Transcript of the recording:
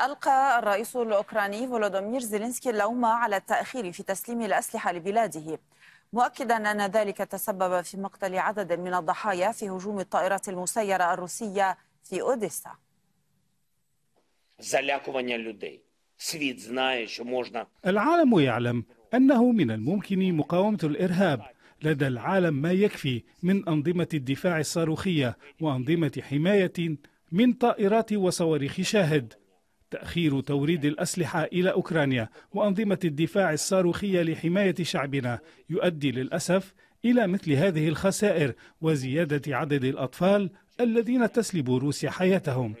ألقى الرئيس الأوكراني فولودومير زيلينسكي اللوم على التأخير في تسليم الأسلحة لبلاده مؤكدا أن ذلك تسبب في مقتل عدد من الضحايا في هجوم الطائرات المسيرة الروسية في أوديسا العالم يعلم أنه من الممكن مقاومة الإرهاب لدى العالم ما يكفي من أنظمة الدفاع الصاروخية وأنظمة حماية من طائرات وصواريخ شاهد تأخير توريد الأسلحة إلى أوكرانيا وأنظمة الدفاع الصاروخية لحماية شعبنا يؤدي للأسف إلى مثل هذه الخسائر وزيادة عدد الأطفال الذين تسلب روسيا حياتهم